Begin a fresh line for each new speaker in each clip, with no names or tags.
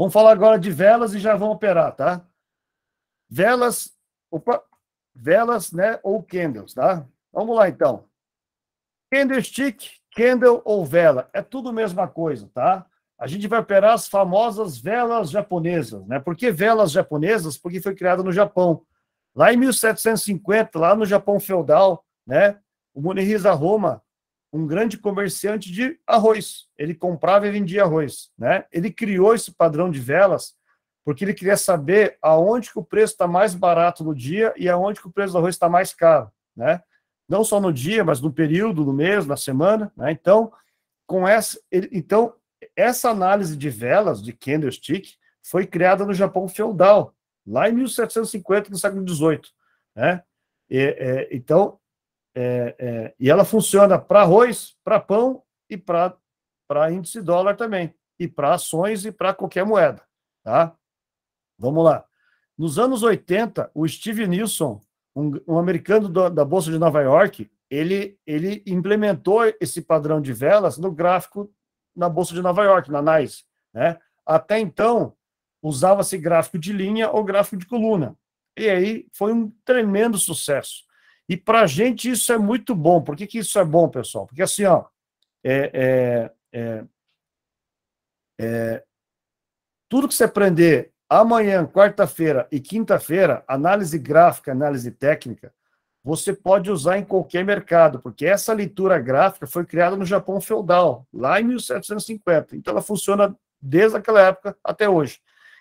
Vamos falar agora de velas e já vamos operar, tá? Velas, opa, velas, né, ou candles, tá? Vamos lá, então. Candlestick, candle ou vela, é tudo a mesma coisa, tá? A gente vai operar as famosas velas japonesas, né? Por que velas japonesas? Porque foi criada no Japão. Lá em 1750, lá no Japão feudal, né? O Muniriza Roma um grande comerciante de arroz. Ele comprava e vendia arroz, né? Ele criou esse padrão de velas porque ele queria saber aonde que o preço está mais barato no dia e aonde que o preço do arroz está mais caro, né? Não só no dia, mas no período, no mês, na semana, né? Então, com essa, ele, então essa análise de velas de candlestick foi criada no Japão feudal, lá em 1750, no século XVIII, né? E, é, então, é, é, e ela funciona para arroz, para pão e para índice dólar também, e para ações e para qualquer moeda. Tá? Vamos lá. Nos anos 80, o Steve Nilsson, um, um americano do, da Bolsa de Nova York, ele, ele implementou esse padrão de velas no gráfico na Bolsa de Nova York, na NICE. Né? Até então, usava-se gráfico de linha ou gráfico de coluna. E aí foi um tremendo sucesso. E para a gente isso é muito bom. Por que, que isso é bom, pessoal? Porque assim, ó, é, é, é, é, tudo que você aprender amanhã, quarta-feira e quinta-feira, análise gráfica, análise técnica, você pode usar em qualquer mercado, porque essa leitura gráfica foi criada no Japão feudal, lá em 1750. Então ela funciona desde aquela época até hoje.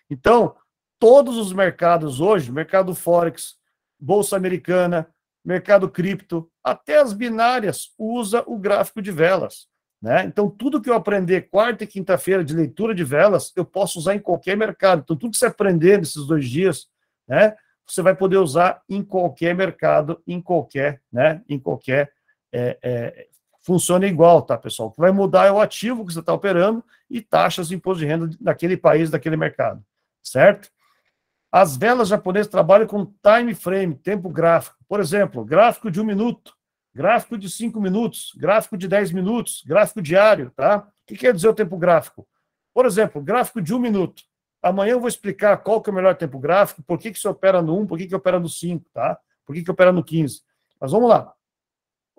Então, todos os mercados hoje, mercado Forex, Bolsa Americana, mercado cripto, até as binárias usa o gráfico de velas. Né? Então, tudo que eu aprender quarta e quinta-feira de leitura de velas, eu posso usar em qualquer mercado. Então, tudo que você aprender nesses dois dias, né, você vai poder usar em qualquer mercado, em qualquer, né, em qualquer é, é, funciona igual, tá, pessoal? O que vai mudar é o ativo que você está operando e taxas de imposto de renda daquele país, daquele mercado, certo? As velas japonesas trabalham com time frame, tempo gráfico. Por exemplo, gráfico de um minuto, gráfico de cinco minutos, gráfico de dez minutos, gráfico diário, tá? O que quer dizer o tempo gráfico? Por exemplo, gráfico de um minuto. Amanhã eu vou explicar qual que é o melhor tempo gráfico, por que, que se opera no 1, um, por que, que opera no 5, tá? Por que, que opera no 15. Mas vamos lá.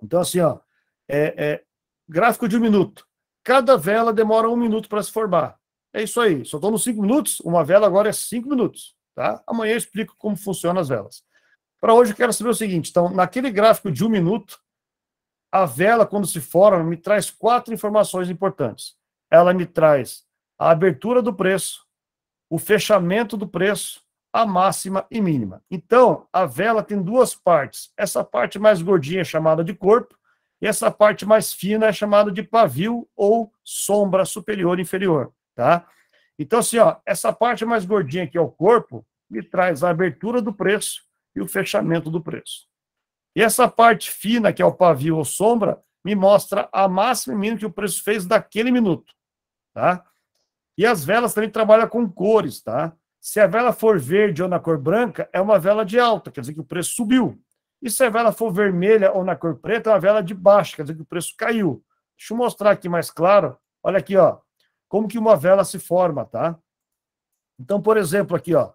Então, assim, ó, é, é gráfico de um minuto. Cada vela demora um minuto para se formar. É isso aí. Só estou nos cinco minutos, uma vela agora é cinco minutos. Tá? Amanhã eu explico como funcionam as velas. Para hoje eu quero saber o seguinte, então, naquele gráfico de um minuto, a vela, quando se forma, me traz quatro informações importantes. Ela me traz a abertura do preço, o fechamento do preço, a máxima e mínima. Então, a vela tem duas partes. Essa parte mais gordinha é chamada de corpo, e essa parte mais fina é chamada de pavio ou sombra superior e inferior, tá? Então, assim, ó, essa parte mais gordinha que é o corpo, me traz a abertura do preço e o fechamento do preço. E essa parte fina, que é o pavio ou sombra, me mostra a máxima e mínima que o preço fez daquele minuto, tá? E as velas também trabalham com cores, tá? Se a vela for verde ou na cor branca, é uma vela de alta, quer dizer que o preço subiu. E se a vela for vermelha ou na cor preta, é uma vela de baixa, quer dizer que o preço caiu. Deixa eu mostrar aqui mais claro. Olha aqui, ó como que uma vela se forma, tá? Então, por exemplo, aqui, ó.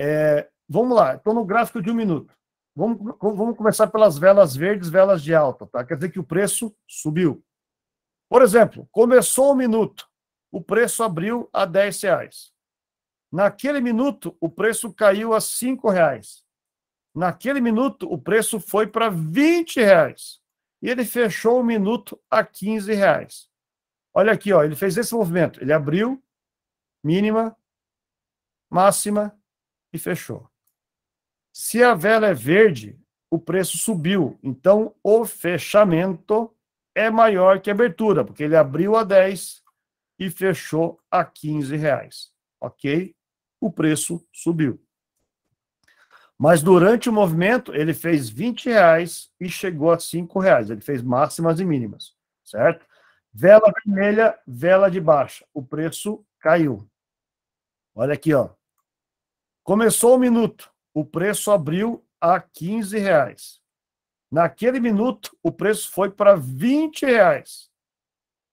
É, vamos lá, estou no gráfico de um minuto. Vamos, vamos começar pelas velas verdes, velas de alta, tá? Quer dizer que o preço subiu. Por exemplo, começou um minuto, o preço abriu a 10 reais. Naquele minuto, o preço caiu a 5 reais. Naquele minuto, o preço foi para 20 reais. E ele fechou o minuto a 15 reais. Olha aqui, ó, ele fez esse movimento. Ele abriu, mínima, máxima e fechou. Se a vela é verde, o preço subiu. Então, o fechamento é maior que a abertura, porque ele abriu a 10 e fechou a 15 reais. Ok? O preço subiu. Mas durante o movimento, ele fez 20 reais e chegou a 5 reais. Ele fez máximas e mínimas, certo? Vela vermelha, vela de baixa. O preço caiu. Olha aqui, ó. Começou o minuto. O preço abriu a 15 reais. Naquele minuto, o preço foi para 20 reais.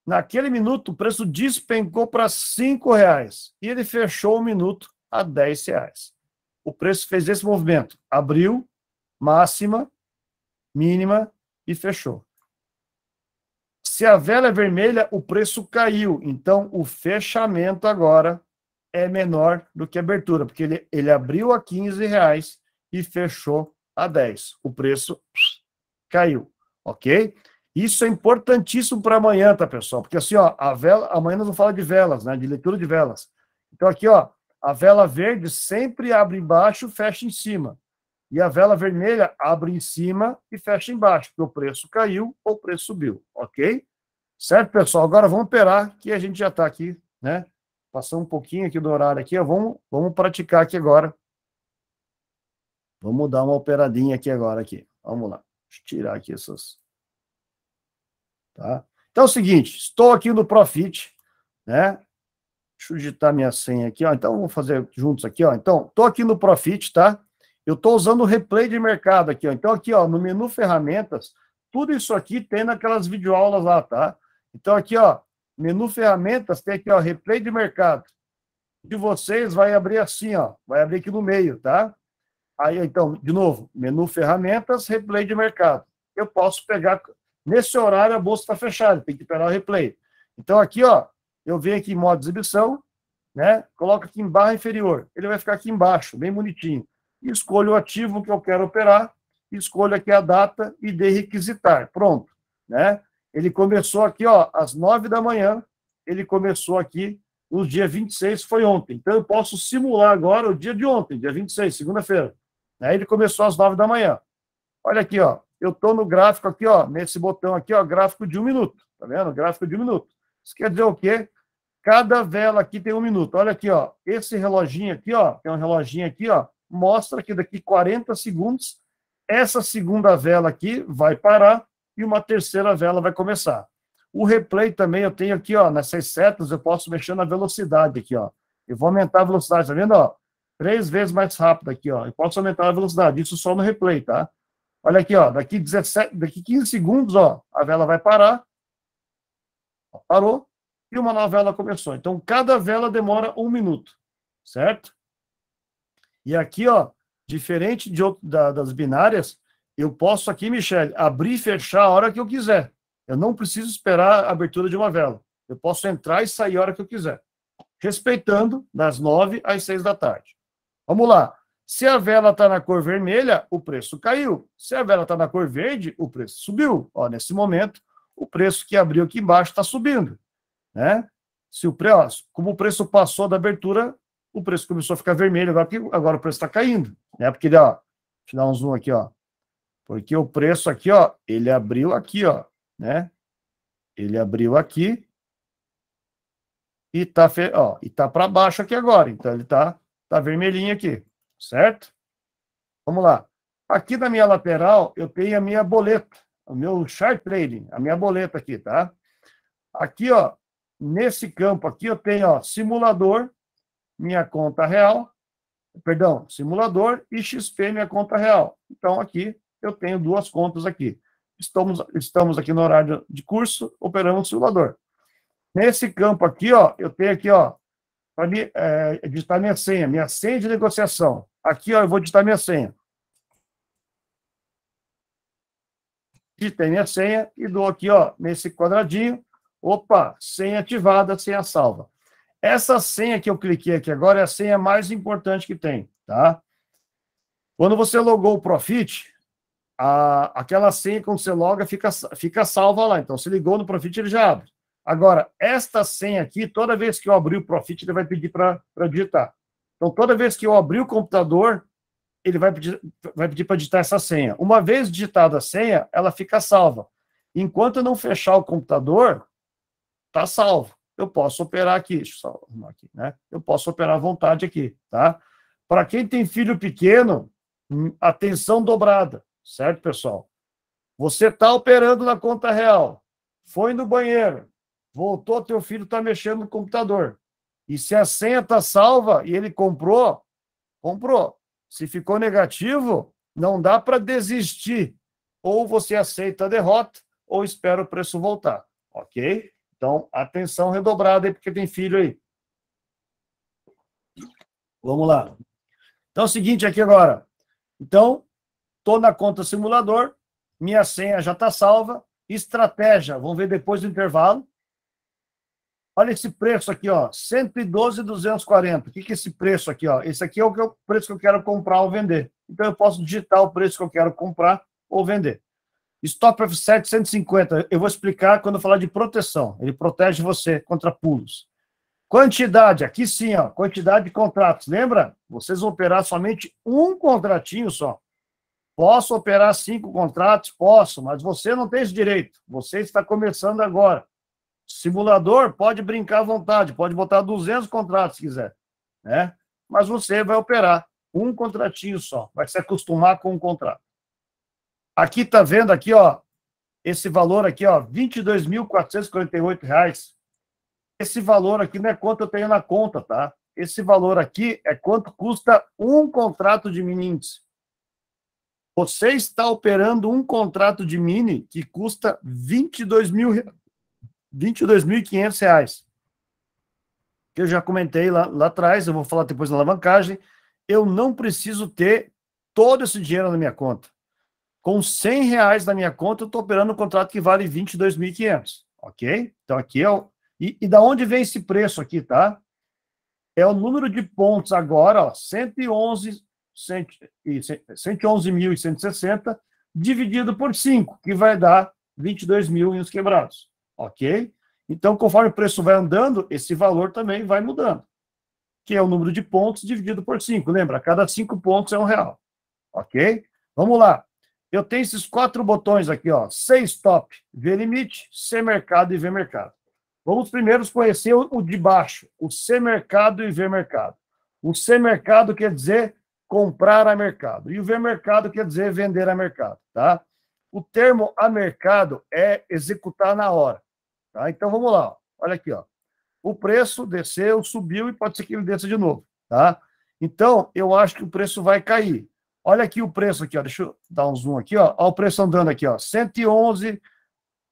Naquele minuto, o preço despencou para 5 reais. E ele fechou o minuto a 10 reais. O preço fez esse movimento. Abriu, máxima, mínima e fechou. Se a vela é vermelha, o preço caiu. Então, o fechamento agora é menor do que a abertura, porque ele, ele abriu a 15 reais e fechou a 10. O preço caiu, ok? Isso é importantíssimo para amanhã, tá, pessoal? Porque assim, ó, a vela, amanhã nós vamos falar de velas, né? De leitura de velas. Então aqui, ó, a vela verde sempre abre embaixo, fecha em cima. E a vela vermelha abre em cima e fecha embaixo, porque o preço caiu ou o preço subiu, ok? Certo, pessoal? Agora vamos operar, que a gente já está aqui, né? Passando um pouquinho aqui do horário aqui, ó, vamos, vamos praticar aqui agora. Vamos dar uma operadinha aqui agora, aqui. Vamos lá. Deixa eu tirar aqui essas... Tá? Então é o seguinte, estou aqui no Profit, né? Deixa eu digitar minha senha aqui, ó. Então, vamos fazer juntos aqui, ó. Então, estou aqui no Profit, tá? Eu estou usando o replay de mercado aqui. Ó. Então, aqui ó, no menu ferramentas, tudo isso aqui tem naquelas videoaulas lá, tá? Então, aqui, ó, menu ferramentas, tem aqui, ó, replay de mercado. De vocês vai abrir assim, ó, vai abrir aqui no meio, tá? Aí, então, de novo, menu ferramentas, replay de mercado. Eu posso pegar, nesse horário a bolsa está fechada, tem que esperar o replay. Então, aqui, ó, eu venho aqui em modo exibição, né? Coloco aqui em barra inferior. Ele vai ficar aqui embaixo, bem bonitinho escolho o ativo que eu quero operar, escolho aqui a data e dê requisitar. Pronto. Né? Ele começou aqui ó, às 9 da manhã, ele começou aqui no dia 26, foi ontem. Então, eu posso simular agora o dia de ontem, dia 26, segunda-feira. Né? Ele começou às 9 da manhã. Olha aqui, ó. Eu estou no gráfico aqui, ó, nesse botão aqui, ó, gráfico de um minuto. Tá vendo? Gráfico de um minuto. Isso quer dizer o quê? Cada vela aqui tem um minuto. Olha aqui, ó. Esse reloginho aqui, ó, é um reloginho aqui, ó, mostra que daqui 40 segundos, essa segunda vela aqui vai parar e uma terceira vela vai começar. O replay também eu tenho aqui, ó, nessas setas eu posso mexer na velocidade aqui, ó. Eu vou aumentar a velocidade, tá vendo, ó? Três vezes mais rápido aqui, ó. Eu posso aumentar a velocidade, isso só no replay, tá? Olha aqui, ó, daqui 17, daqui 15 segundos, ó, a vela vai parar. parou e uma nova vela começou. Então, cada vela demora um minuto, certo? E aqui, ó, diferente de outro, da, das binárias, eu posso aqui, Michele, abrir e fechar a hora que eu quiser. Eu não preciso esperar a abertura de uma vela. Eu posso entrar e sair a hora que eu quiser. Respeitando das nove às seis da tarde. Vamos lá. Se a vela está na cor vermelha, o preço caiu. Se a vela está na cor verde, o preço subiu. Ó, nesse momento, o preço que abriu aqui embaixo está subindo. Né? Se o preço, como o preço passou da abertura, o preço começou a ficar vermelho, agora, porque, agora o preço está caindo, né? Porque ele, ó, deixa eu dar um zoom aqui, ó. Porque o preço aqui, ó, ele abriu aqui, ó, né? Ele abriu aqui e tá, ó, e tá para baixo aqui agora, então ele tá, tá vermelhinho aqui, certo? Vamos lá. Aqui na minha lateral, eu tenho a minha boleta, o meu chart trading, a minha boleta aqui, tá? Aqui, ó, nesse campo aqui, eu tenho, ó, simulador, minha conta real, perdão, simulador e XP minha conta real. Então aqui eu tenho duas contas aqui. Estamos, estamos aqui no horário de curso, operando o simulador. Nesse campo aqui, ó, eu tenho aqui, ó, para é, digitar minha senha, minha senha de negociação. Aqui, ó, eu vou digitar minha senha. Digitei minha senha e dou aqui, ó, nesse quadradinho. Opa, senha ativada, senha salva. Essa senha que eu cliquei aqui agora é a senha mais importante que tem, tá? Quando você logou o Profit, a, aquela senha, quando você loga, fica, fica salva lá. Então, se ligou no Profit, ele já abre. Agora, esta senha aqui, toda vez que eu abrir o Profit, ele vai pedir para digitar. Então, toda vez que eu abrir o computador, ele vai pedir, vai pedir para digitar essa senha. Uma vez digitada a senha, ela fica salva. Enquanto eu não fechar o computador, está salvo eu posso operar aqui, deixa eu só arrumar aqui, né? Eu posso operar à vontade aqui, tá? Para quem tem filho pequeno, hum, atenção dobrada, certo, pessoal? Você está operando na conta real, foi no banheiro, voltou, teu filho está mexendo no computador. E se a senha está salva e ele comprou, comprou. Se ficou negativo, não dá para desistir. Ou você aceita a derrota, ou espera o preço voltar, ok? Então, atenção redobrada aí, porque tem filho aí. Vamos lá. Então, é o seguinte aqui agora. Então, estou na conta simulador, minha senha já está salva, estratégia, vamos ver depois do intervalo. Olha esse preço aqui, ó, 112,240. O que, que é esse preço aqui, ó? Esse aqui é o preço que eu quero comprar ou vender. Então, eu posso digitar o preço que eu quero comprar ou vender. Stop of 750, eu vou explicar quando eu falar de proteção. Ele protege você contra pulos. Quantidade, aqui sim, ó, quantidade de contratos. Lembra? Vocês vão operar somente um contratinho só. Posso operar cinco contratos? Posso, mas você não tem esse direito. Você está começando agora. Simulador pode brincar à vontade, pode botar 200 contratos se quiser, né? Mas você vai operar um contratinho só, vai se acostumar com um contrato. Aqui tá vendo aqui, ó, esse valor aqui, ó, R$ 22.448. Esse valor aqui não é quanto eu tenho na conta, tá? Esse valor aqui é quanto custa um contrato de mini índice. Você está operando um contrato de mini que custa R$ 22.500. reais. Que eu já comentei lá, lá atrás, eu vou falar depois na alavancagem. Eu não preciso ter todo esse dinheiro na minha conta com 100 reais na minha conta, eu estou operando um contrato que vale 22.500, ok? Então aqui é o... E, e da onde vem esse preço aqui, tá? É o número de pontos agora, ó, 111 111.160 dividido por 5, que vai dar 22 mil e uns quebrados, ok? Então, conforme o preço vai andando, esse valor também vai mudando, que é o número de pontos dividido por 5. Lembra, cada 5 pontos é um real, ok? Vamos lá. Eu tenho esses quatro botões aqui, ó. C stop, V limite, C mercado e V mercado. Vamos primeiro conhecer o, de baixo, o C mercado e V mercado. O C mercado quer dizer comprar a mercado e o V mercado quer dizer vender a mercado, tá? O termo a mercado é executar na hora, tá? Então vamos lá, ó. olha aqui, ó. O preço desceu, subiu e pode ser que ele desça de novo, tá? Então eu acho que o preço vai cair. Olha aqui o preço aqui, ó. Deixa eu dar um zoom aqui, ó. Olha o preço andando aqui, ó. 111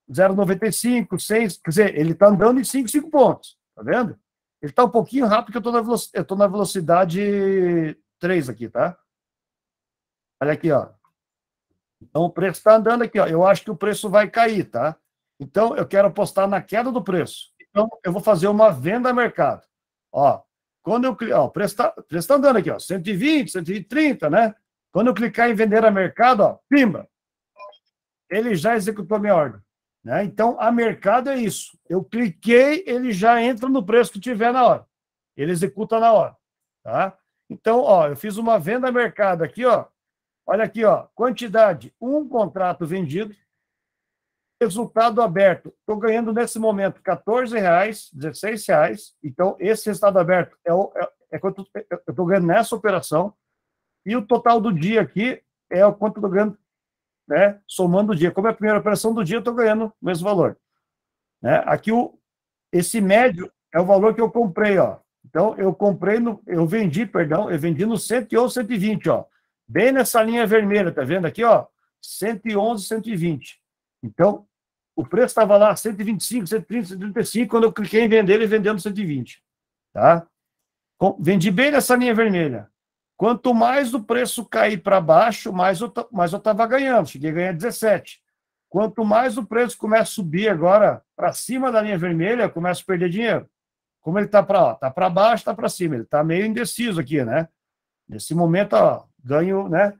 0,95, 6, quer dizer, ele está andando em 5, 5 pontos, tá vendo? Ele está um pouquinho rápido que eu estou na, velocidade 3 aqui, tá? Olha aqui, ó. Então o preço está andando aqui, ó. Eu acho que o preço vai cair, tá? Então eu quero apostar na queda do preço. Então eu vou fazer uma venda a mercado. Ó, quando eu, ó, o preço está tá andando aqui, ó, 120, 130, né? Quando eu clicar em vender a mercado, ó, pimba, ele já executou a minha ordem. Né? Então, a mercado é isso. Eu cliquei, ele já entra no preço que tiver na hora. Ele executa na hora. Tá? Então, ó, eu fiz uma venda a mercado aqui, ó. Olha aqui, ó, quantidade, um contrato vendido, resultado aberto. Estou ganhando nesse momento R$14,00, reais, reais. Então, esse resultado aberto é, o, é, é quanto é, eu estou ganhando nessa operação. E o total do dia aqui é o quanto eu estou ganhando, né? somando o dia. Como é a primeira operação do dia, eu estou ganhando o mesmo valor. Né? Aqui, o, esse médio é o valor que eu comprei. Ó. Então, eu comprei, no, eu vendi, perdão, eu vendi no 111, 120, ó. bem nessa linha vermelha, tá vendo aqui? Ó, 111, 120. Então, o preço estava lá 125, 130, 135, quando eu cliquei em vender, ele vendendo 120. Tá? Com, vendi bem nessa linha vermelha. Quanto mais o preço cair para baixo, mais eu mais eu estava ganhando. Cheguei a ganhar 17. Quanto mais o preço começa a subir agora para cima da linha vermelha, começa a perder dinheiro. Como ele está para tá para tá baixo, está para cima. Ele está meio indeciso aqui, né? Nesse momento, ó, ganho, né?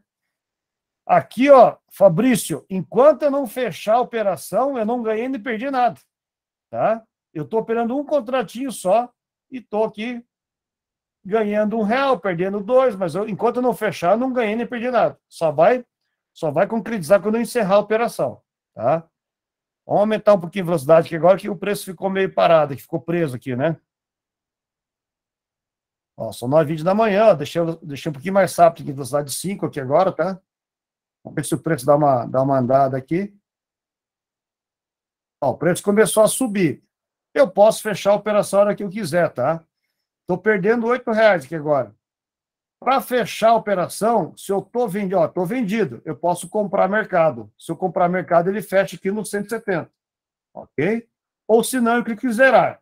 Aqui, ó, Fabrício, enquanto eu não fechar a operação, eu não ganhei nem perdi nada, tá? Eu estou operando um contratinho só e estou aqui ganhando um real, perdendo dois, mas eu, enquanto não fechar, não ganhei nem perdi nada. Só vai, só vai concretizar quando eu encerrar a operação, tá? Vamos aumentar um pouquinho a velocidade, que agora que o preço ficou meio parado, que ficou preso aqui, né? Ó, são 9h20 da manhã, ó, deixei, deixei um pouquinho mais rápido aqui, velocidade 5 aqui agora, tá? Vamos ver se o preço dá uma, dá uma andada aqui. Ó, o preço começou a subir. Eu posso fechar a operação a hora que eu quiser, tá? Estou perdendo R$ reais aqui agora. Para fechar a operação, se eu estou vendido, estou vendido, eu posso comprar mercado. Se eu comprar mercado, ele fecha aqui no 170. Ok? Ou se não, eu clico em zerar.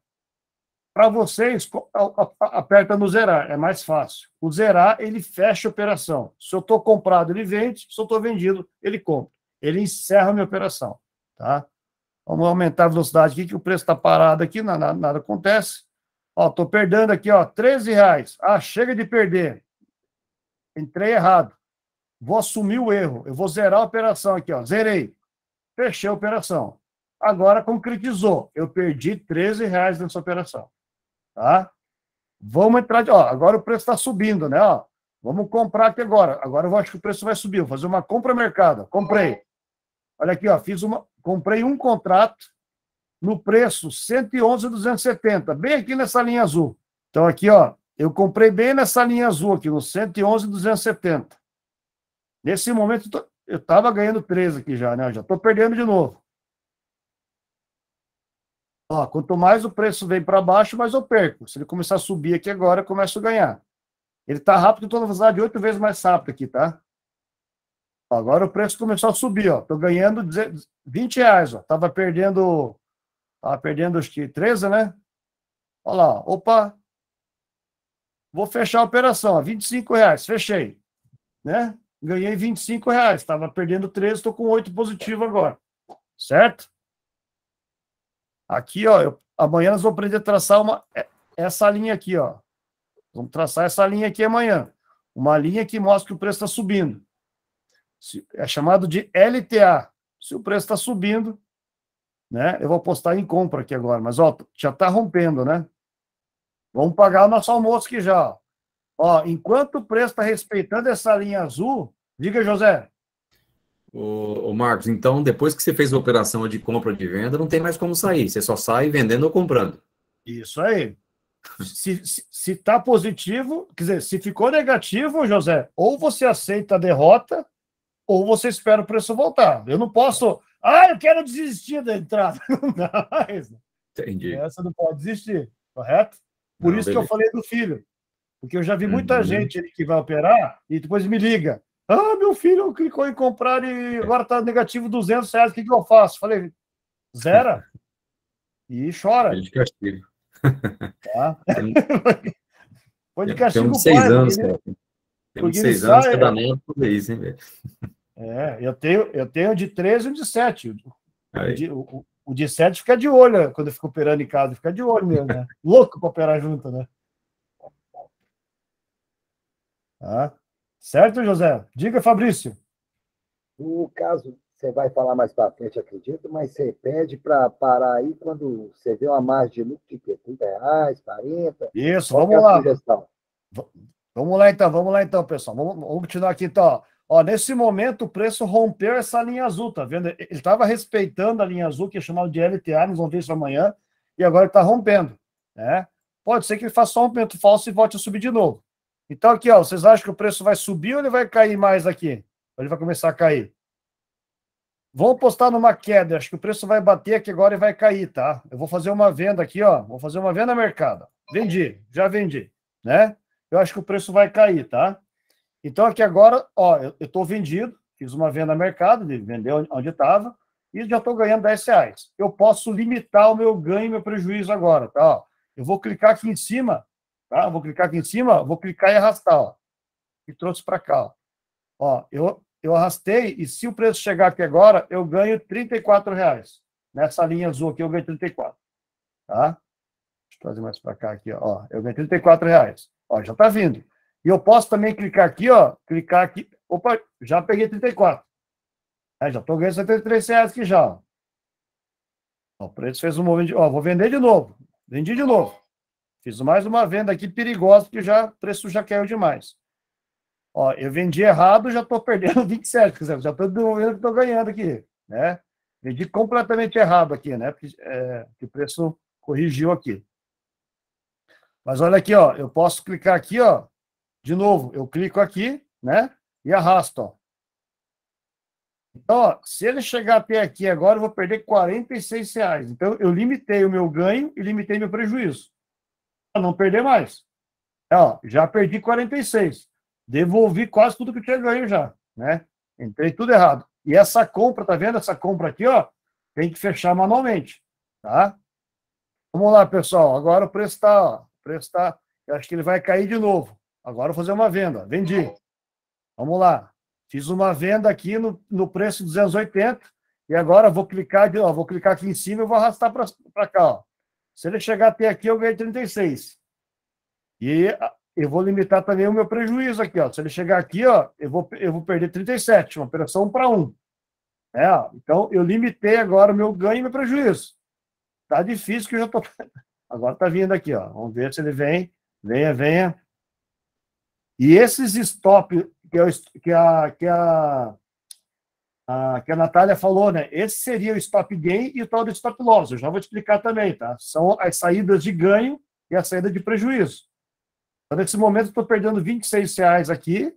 Para vocês, aperta no zerar, é mais fácil. O zerar, ele fecha a operação. Se eu estou comprado, ele vende. Se eu estou vendido, ele compra. Ele encerra a minha operação. Tá? Vamos aumentar a velocidade aqui, que o preço está parado aqui, nada, nada acontece. Ó, tô perdendo aqui, ó, 13 reais. Ah, chega de perder. Entrei errado. Vou assumir o erro. Eu vou zerar a operação aqui, ó. Zerei. Fechei a operação. Agora concretizou. Eu perdi 13 reais nessa operação. Tá? Vamos entrar. De, ó, agora o preço está subindo, né? Ó, vamos comprar aqui agora. Agora eu acho que o preço vai subir. Vou fazer uma compra mercado. Comprei. Olha aqui, ó. Fiz uma. Comprei um contrato no preço 111,270, bem aqui nessa linha azul. Então aqui, ó, eu comprei bem nessa linha azul aqui, no 111,270. Nesse momento eu estava ganhando 13 aqui já, né? Eu já estou perdendo de novo. Ó, quanto mais o preço vem para baixo, mais eu perco. Se ele começar a subir aqui agora, eu começo a ganhar. Ele está rápido, estou então na velocidade oito vezes mais rápido aqui, tá? Ó, agora o preço começou a subir, ó. Estou ganhando 20 reais, ó. Estava perdendo tá perdendo, os que 13, né? Olha lá, opa. Vou fechar a operação, ó, 25 reais, fechei. Né? Ganhei 25 reais, estava perdendo 13, estou com 8 positivo agora. Certo? Aqui, ó, eu, amanhã nós vamos aprender a traçar uma, é, essa linha aqui, ó. Vamos traçar essa linha aqui amanhã. Uma linha que mostra que o preço está subindo. É chamado de LTA. Se o preço está subindo, né? Eu vou apostar em compra aqui agora, mas ó, já está rompendo, né? Vamos pagar o nosso almoço aqui já. Ó, enquanto o preço está respeitando essa linha azul, diga, José. o Marcos, então depois que você fez a operação de compra de venda, não tem mais como sair. Você só sai vendendo ou comprando. Isso aí. Se está positivo, quer dizer, se ficou negativo, José, ou você aceita a derrota, ou você espera o preço voltar. Eu não posso ah, eu quero desistir da entrada. Não dá mais. Entendi. Essa não pode desistir, correto? Por não, isso beleza. que eu falei do filho. Porque eu já vi muita uhum. gente que vai operar e depois me liga. Ah, meu filho clicou em comprar e agora está negativo 200 reais, o que, que eu faço? Falei, zera. E chora. É de castigo. Tá? Tem... Foi de castigo. seis anos, cara. uns seis anos, cada é. mês, por hein, velho? É, eu tenho, eu tenho de 13 e um de 7. O de, o, o de 7 fica de olho né? quando eu fico operando em casa, fica de olho mesmo, né? Louco para operar junto, né? Tá. Certo, José? Diga, Fabrício. o caso, você vai falar mais para frente, acredito, mas você pede para parar aí quando você vê uma margem de lucro de 30 reais, 40. Isso, vamos é lá. Sugestão? Vamos lá então, vamos lá então, pessoal. Vamos, vamos continuar aqui então. Ó, nesse momento, o preço rompeu essa linha azul, tá vendo? Ele estava respeitando a linha azul, que é chamado de LTA, nós vamos ver isso amanhã, e agora está rompendo, né? Pode ser que ele faça um rompimento falso e volte a subir de novo. Então, aqui, ó, vocês acham que o preço vai subir ou ele vai cair mais aqui? Ou ele vai começar a cair? Vamos postar numa queda, acho que o preço vai bater aqui agora e vai cair, tá? Eu vou fazer uma venda aqui, ó, vou fazer uma venda mercado. Vendi, já vendi, né? Eu acho que o preço vai cair, tá? Então, aqui agora, ó, eu estou vendido, fiz uma venda no mercado, vendeu onde estava, e já estou ganhando 10 reais. Eu posso limitar o meu ganho e meu prejuízo agora, tá? Ó, eu vou clicar aqui em cima, tá? Vou clicar aqui em cima, vou clicar e arrastar, ó. E trouxe para cá, ó. ó. eu, eu arrastei, e se o preço chegar aqui agora, eu ganho 34 reais. Nessa linha azul aqui, eu ganho 34, tá? Deixa eu trazer mais para cá aqui, ó. Eu ganho 34 reais. Ó, já está vindo. E eu posso também clicar aqui, ó, clicar aqui. Opa, já peguei 34. É, já estou ganhando 73 reais aqui já. Ó, o preço fez um movimento, ó, vou vender de novo. Vendi de novo. Fiz mais uma venda aqui perigosa, porque já, o preço já caiu demais. Ó, eu vendi errado, já estou perdendo 27, quer dizer, já estou devolvendo o que estou ganhando aqui, né? Vendi completamente errado aqui, né? Porque, é, o preço corrigiu aqui. Mas olha aqui, ó, eu posso clicar aqui, ó, de novo, eu clico aqui, né? E arrasto, ó. Então, ó, se ele chegar até aqui agora, eu vou perder 46 reais. Então, eu limitei o meu ganho e limitei meu prejuízo. Para não perder mais. É, ó, já perdi 46. Devolvi quase tudo que eu tinha ganho já, né? Entrei tudo errado. E essa compra, tá vendo? Essa compra aqui, ó, tem que fechar manualmente, tá? Vamos lá, pessoal. Agora o preço tá, ó, o preço tá, eu acho que ele vai cair de novo. Agora vou fazer uma venda. Vendi. Vamos lá. Fiz uma venda aqui no, no preço 280 e agora vou clicar, ó, vou clicar aqui em cima e vou arrastar para cá. Ó. Se ele chegar até aqui, eu ganhei 36. E ah, eu vou limitar também o meu prejuízo aqui. Ó. Se ele chegar aqui, ó, eu, vou, eu vou perder 37, uma operação 1 para 1. É, então, eu limitei agora o meu ganho e meu prejuízo. Tá difícil que eu já tô... Agora tá vindo aqui, ó. Vamos ver se ele vem. Venha, venha. E esses stop que, eu, que, a, que, a, a, que a Natália falou, né? Esse seria o stop gain e o tal do stop loss. Eu já vou te explicar também, tá? São as saídas de ganho e a saída de prejuízo. Então, nesse momento, estou perdendo 26 reais aqui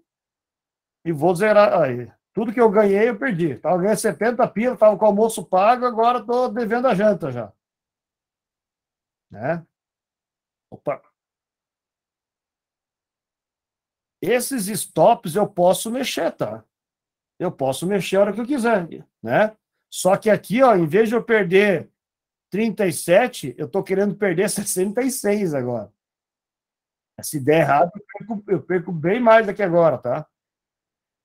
e vou zerar. Aí. Tudo que eu ganhei, eu perdi. Estava ganhando 70 pila, estava com o almoço pago, agora estou devendo a janta já. Né? Opa! Esses stops eu posso mexer, tá? Eu posso mexer a hora que eu quiser, né? Só que aqui, ó, em vez de eu perder 37, eu tô querendo perder 66 agora. Se der errado, eu perco, eu perco bem mais daqui agora, tá?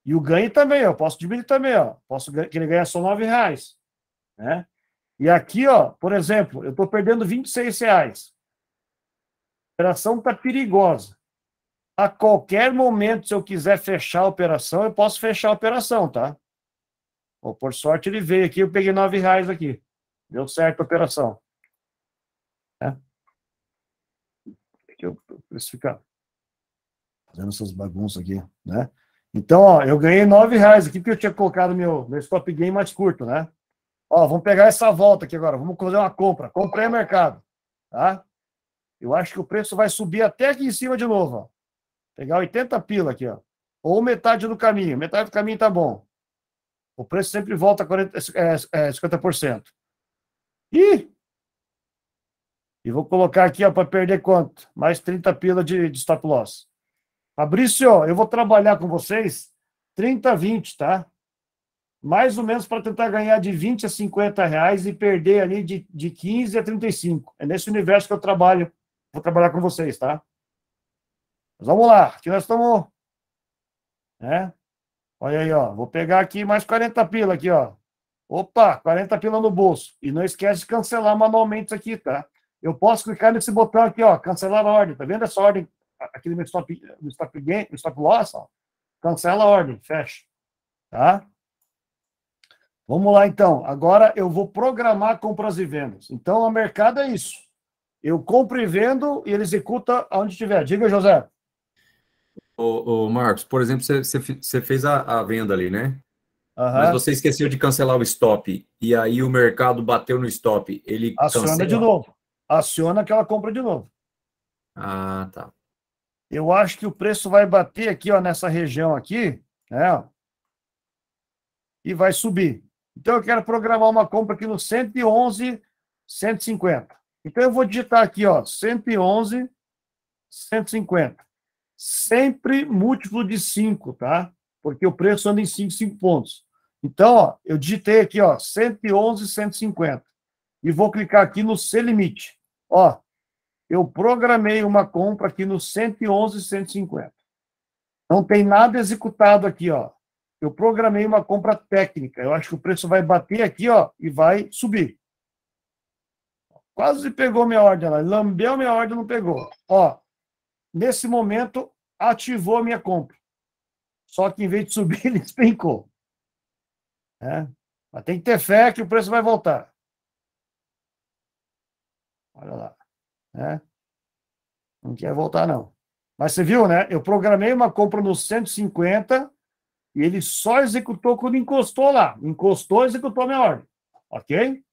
E o ganho também, ó, posso diminuir também, ó. Posso querer ganhar só 9 reais, né? E aqui, ó, por exemplo, eu tô perdendo 26 reais. A operação tá perigosa. A qualquer momento, se eu quiser fechar a operação, eu posso fechar a operação, tá? por sorte ele veio aqui, eu peguei nove reais aqui. Deu certo a operação. É. Deixa eu ficar Fazendo essas bagunças aqui, né? Então, ó, eu ganhei nove reais aqui porque eu tinha colocado meu, meu stop game mais curto, né? Ó, vamos pegar essa volta aqui agora. Vamos fazer uma compra. Comprei mercado, tá? Eu acho que o preço vai subir até aqui em cima de novo, ó. Pegar 80 pila aqui, ó. Ou metade do caminho. Metade do caminho tá bom. O preço sempre volta a 40, é, é, 50%. É, e e vou colocar aqui ó para perder quanto? Mais 30 pila de, de stop loss. Fabrício, eu vou trabalhar com vocês 30 a 20, tá? Mais ou menos para tentar ganhar de 20 a 50 reais e perder ali de, de 15 a 35. É nesse universo que eu trabalho. Vou trabalhar com vocês, tá? Mas vamos lá, que nós estamos. Né? Olha aí, ó. Vou pegar aqui mais 40 pila aqui, ó. Opa, 40 pila no bolso. E não esquece de cancelar manualmente isso aqui, tá? Eu posso clicar nesse botão aqui, ó, cancelar a ordem. Tá vendo essa ordem aqui no meu stop, no stop, gain, no stop loss? Ó. Cancela a ordem, fecha. Tá? Vamos lá, então. Agora eu vou programar compras e vendas. Então, o mercado é isso. Eu compro e vendo e ele executa onde tiver. Diga, José. Ô, ô, Marcos, por exemplo, você fez a, a, venda ali, né? Uhum. Mas você esqueceu de cancelar o stop. E aí o mercado bateu no stop. Ele Aciona cancela. de novo. Aciona aquela compra de novo. Ah, tá. Eu acho que o preço vai bater aqui, ó, nessa região aqui, né? E vai subir. Então eu quero programar uma compra aqui no 111, 150. Então eu vou digitar aqui, ó, 111, 150 sempre múltiplo de 5, tá? Porque o preço anda em 5, 5 pontos. Então, ó, eu digitei aqui, ó, 111, 150. E vou clicar aqui no C limite. Ó, eu programei uma compra aqui no 111, 150. Não tem nada executado aqui, ó. Eu programei uma compra técnica. Eu acho que o preço vai bater aqui, ó, e vai subir. Quase pegou minha ordem lá. Lambeu minha ordem, não pegou. Ó, Nesse momento, ativou a minha compra. Só que em vez de subir, ele despencou. É? Mas tem que ter fé que o preço vai voltar. Olha lá. É? Não quer voltar, não. Mas você viu, né? Eu programei uma compra no 150 e ele só executou quando encostou lá. Encostou, executou a minha ordem. Ok?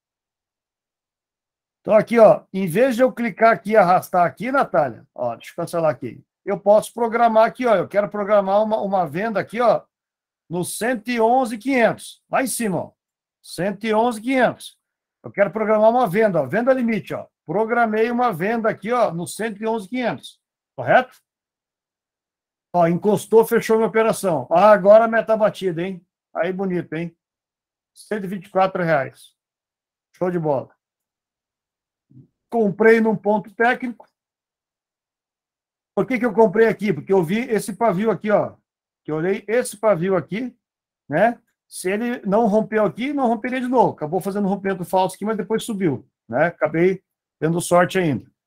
Então, aqui, ó, em vez de eu clicar aqui e arrastar aqui, Natália, ó, deixa eu cancelar aqui. Eu posso programar aqui, ó, eu quero programar uma, uma venda aqui, ó, no 111,500. Lá em cima, ó, 111,500. Eu quero programar uma venda, ó, venda limite, ó. Programei uma venda aqui, ó, no 111,500. Correto? Ó, encostou, fechou minha operação. Ah, agora a meta batida, hein? Aí bonito, hein? 124 reais. Show de bola comprei num ponto técnico. Por que, que eu comprei aqui? Porque eu vi esse pavio aqui, ó. Que eu olhei esse pavio aqui, né? Se ele não rompeu aqui, não romperia de novo. Acabou fazendo um rompimento falso aqui, mas depois subiu, né? Acabei tendo sorte ainda.